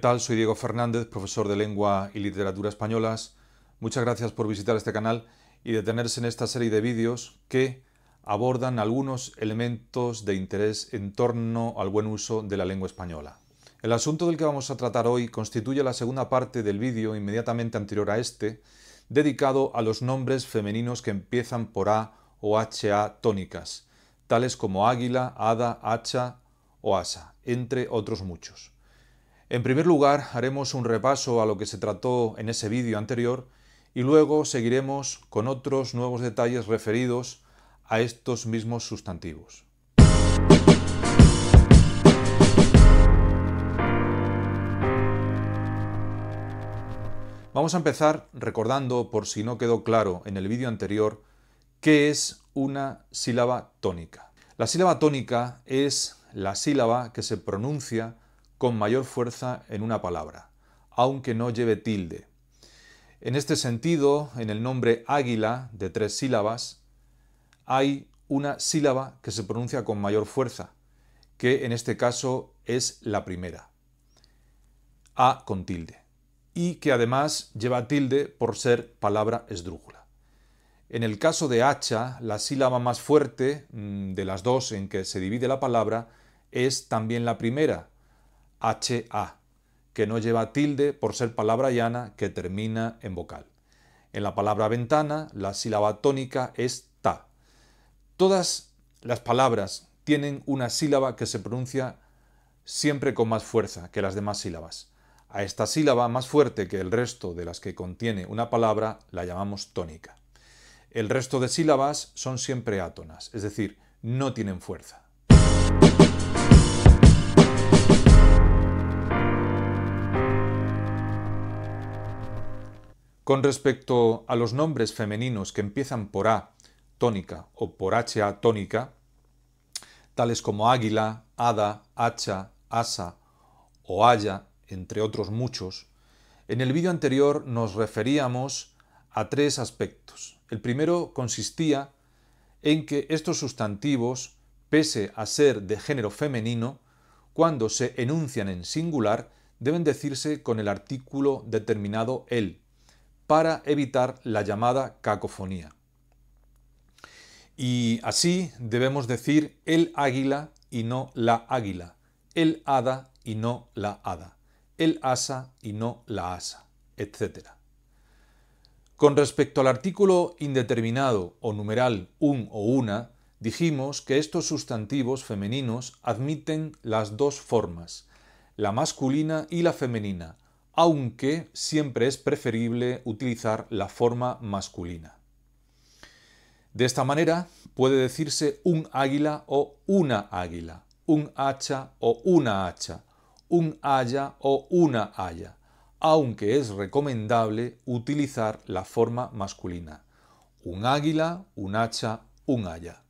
tal? Soy Diego Fernández, profesor de Lengua y Literatura Españolas. Muchas gracias por visitar este canal y detenerse en esta serie de vídeos que abordan algunos elementos de interés en torno al buen uso de la lengua española. El asunto del que vamos a tratar hoy constituye la segunda parte del vídeo inmediatamente anterior a este, dedicado a los nombres femeninos que empiezan por A o HA tónicas, tales como águila, hada, hacha o asa, entre otros muchos. En primer lugar, haremos un repaso a lo que se trató en ese vídeo anterior y luego seguiremos con otros nuevos detalles referidos a estos mismos sustantivos. Vamos a empezar recordando, por si no quedó claro en el vídeo anterior, qué es una sílaba tónica. La sílaba tónica es la sílaba que se pronuncia con mayor fuerza en una palabra, aunque no lleve tilde. En este sentido, en el nombre águila de tres sílabas, hay una sílaba que se pronuncia con mayor fuerza, que en este caso es la primera, A con tilde, y que además lleva tilde por ser palabra esdrújula. En el caso de hacha, la sílaba más fuerte mm, de las dos en que se divide la palabra es también la primera, HA, que no lleva tilde por ser palabra llana que termina en vocal. En la palabra ventana, la sílaba tónica es ta. Todas las palabras tienen una sílaba que se pronuncia siempre con más fuerza que las demás sílabas. A esta sílaba más fuerte que el resto de las que contiene una palabra la llamamos tónica. El resto de sílabas son siempre átonas, es decir, no tienen fuerza. Con respecto a los nombres femeninos que empiezan por A tónica o por HA tónica, tales como águila, hada, hacha, asa o haya, entre otros muchos, en el vídeo anterior nos referíamos a tres aspectos. El primero consistía en que estos sustantivos, pese a ser de género femenino, cuando se enuncian en singular, deben decirse con el artículo determinado el, para evitar la llamada cacofonía. Y así debemos decir el águila y no la águila, el hada y no la hada, el asa y no la asa, etc. Con respecto al artículo indeterminado o numeral un o una, dijimos que estos sustantivos femeninos admiten las dos formas, la masculina y la femenina, aunque siempre es preferible utilizar la forma masculina. De esta manera puede decirse un águila o una águila, un hacha o una hacha, un haya o una haya, aunque es recomendable utilizar la forma masculina, un águila, un hacha, un haya,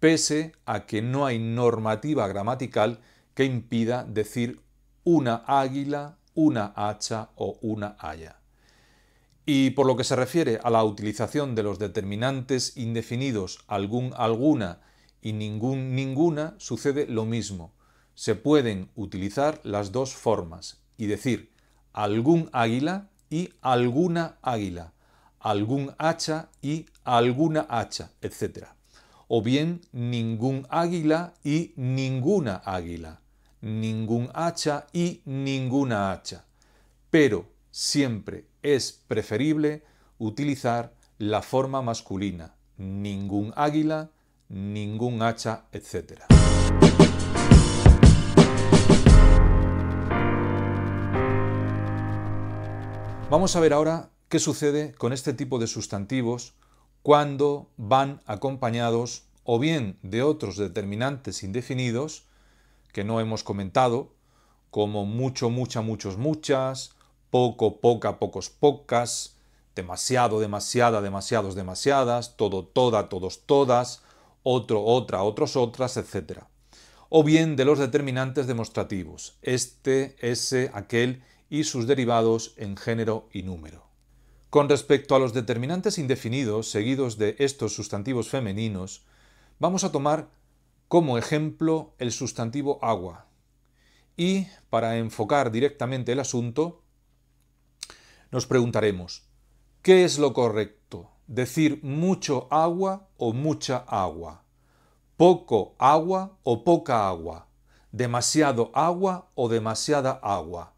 pese a que no hay normativa gramatical que impida decir una águila, una hacha o una haya. Y por lo que se refiere a la utilización de los determinantes indefinidos algún alguna y ningún ninguna, sucede lo mismo. Se pueden utilizar las dos formas y decir algún águila y alguna águila, algún hacha y alguna hacha, etc. O bien ningún águila y ninguna águila, ningún hacha y ninguna hacha. Pero siempre es preferible utilizar la forma masculina, ningún águila, ningún hacha, etc. Vamos a ver ahora qué sucede con este tipo de sustantivos cuando van acompañados o bien de otros determinantes indefinidos que no hemos comentado, como mucho, mucha, muchos, muchas, poco, poca, pocos, pocas, demasiado, demasiada, demasiados, demasiadas, todo, toda, todos, todas, otro, otra, otros, otras, etc. O bien de los determinantes demostrativos, este, ese, aquel y sus derivados en género y número. Con respecto a los determinantes indefinidos seguidos de estos sustantivos femeninos, vamos a tomar como ejemplo el sustantivo agua. Y para enfocar directamente el asunto, nos preguntaremos, ¿qué es lo correcto? ¿Decir mucho agua o mucha agua? ¿Poco agua o poca agua? ¿Demasiado agua o demasiada agua?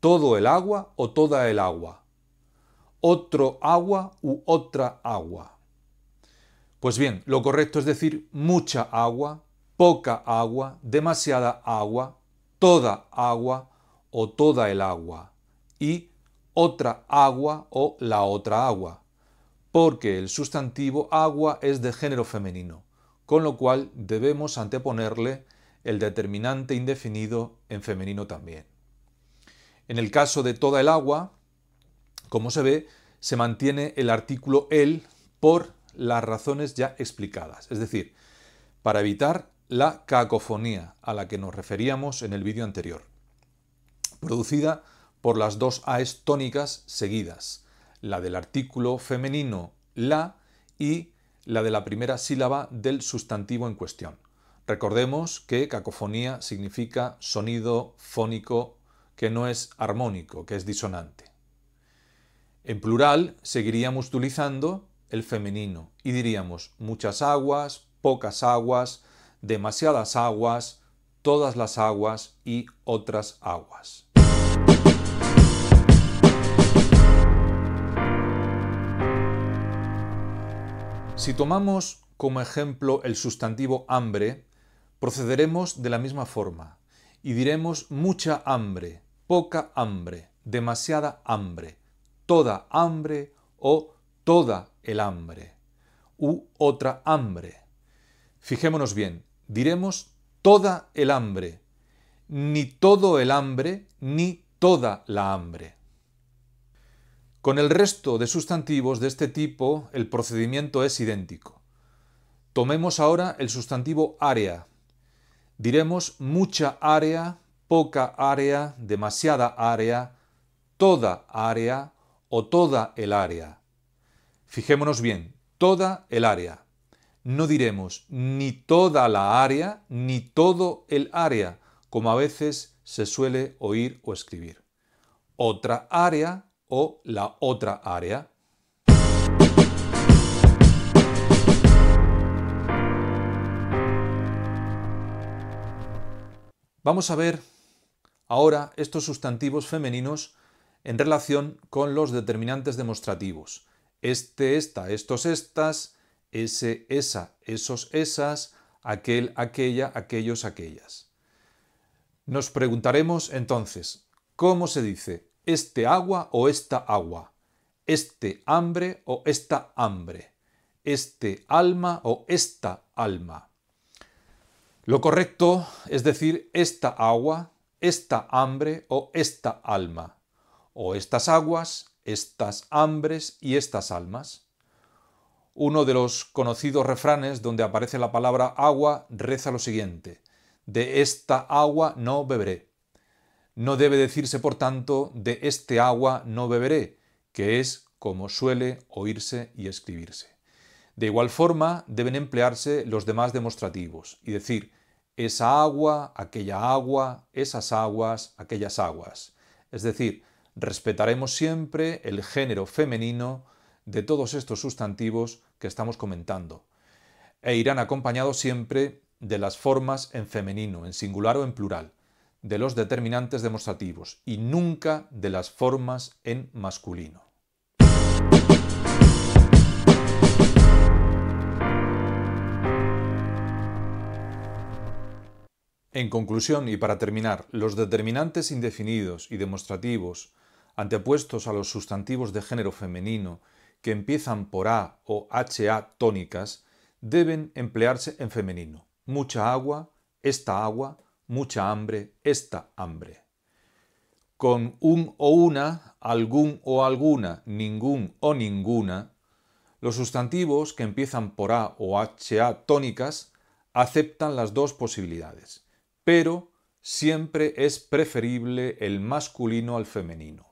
¿Todo el agua o toda el agua? ¿Otro agua u otra agua? Pues bien, lo correcto es decir mucha agua, poca agua, demasiada agua, toda agua o toda el agua y otra agua o la otra agua, porque el sustantivo agua es de género femenino, con lo cual debemos anteponerle el determinante indefinido en femenino también. En el caso de toda el agua, como se ve, se mantiene el artículo el por las razones ya explicadas, es decir, para evitar la cacofonía a la que nos referíamos en el vídeo anterior, producida por las dos AES tónicas seguidas, la del artículo femenino la y la de la primera sílaba del sustantivo en cuestión. Recordemos que cacofonía significa sonido fónico que no es armónico, que es disonante. En plural seguiríamos utilizando el femenino. Y diríamos muchas aguas, pocas aguas, demasiadas aguas, todas las aguas y otras aguas. Si tomamos como ejemplo el sustantivo hambre, procederemos de la misma forma y diremos mucha hambre, poca hambre, demasiada hambre, toda hambre o toda el hambre u otra hambre. Fijémonos bien, diremos toda el hambre, ni todo el hambre, ni toda la hambre. Con el resto de sustantivos de este tipo, el procedimiento es idéntico. Tomemos ahora el sustantivo área. Diremos mucha área, poca área, demasiada área, toda área o toda el área. Fijémonos bien, toda el área. No diremos ni toda la área ni todo el área, como a veces se suele oír o escribir. Otra área o la otra área. Vamos a ver ahora estos sustantivos femeninos en relación con los determinantes demostrativos este, esta, estos, estas, ese, esa, esos, esas, aquel, aquella, aquellos, aquellas. Nos preguntaremos entonces, ¿cómo se dice este agua o esta agua? ¿Este hambre o esta hambre? ¿Este alma o esta alma? Lo correcto es decir esta agua, esta hambre o esta alma, o estas aguas, estas hambres y estas almas. Uno de los conocidos refranes donde aparece la palabra agua reza lo siguiente, de esta agua no beberé. No debe decirse, por tanto, de este agua no beberé, que es como suele oírse y escribirse. De igual forma, deben emplearse los demás demostrativos y decir esa agua, aquella agua, esas aguas, aquellas aguas. Es decir, respetaremos siempre el género femenino de todos estos sustantivos que estamos comentando e irán acompañados siempre de las formas en femenino, en singular o en plural, de los determinantes demostrativos y nunca de las formas en masculino. En conclusión y para terminar, los determinantes indefinidos y demostrativos antepuestos a los sustantivos de género femenino que empiezan por A o HA tónicas, deben emplearse en femenino. Mucha agua, esta agua, mucha hambre, esta hambre. Con un o una, algún o alguna, ningún o ninguna, los sustantivos que empiezan por A o HA tónicas aceptan las dos posibilidades, pero siempre es preferible el masculino al femenino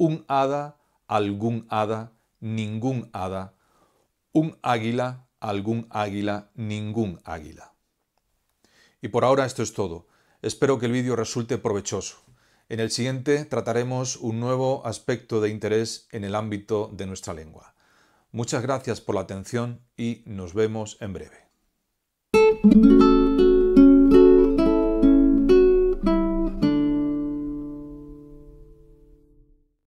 un hada, algún hada, ningún hada, un águila, algún águila, ningún águila. Y por ahora esto es todo. Espero que el vídeo resulte provechoso. En el siguiente trataremos un nuevo aspecto de interés en el ámbito de nuestra lengua. Muchas gracias por la atención y nos vemos en breve.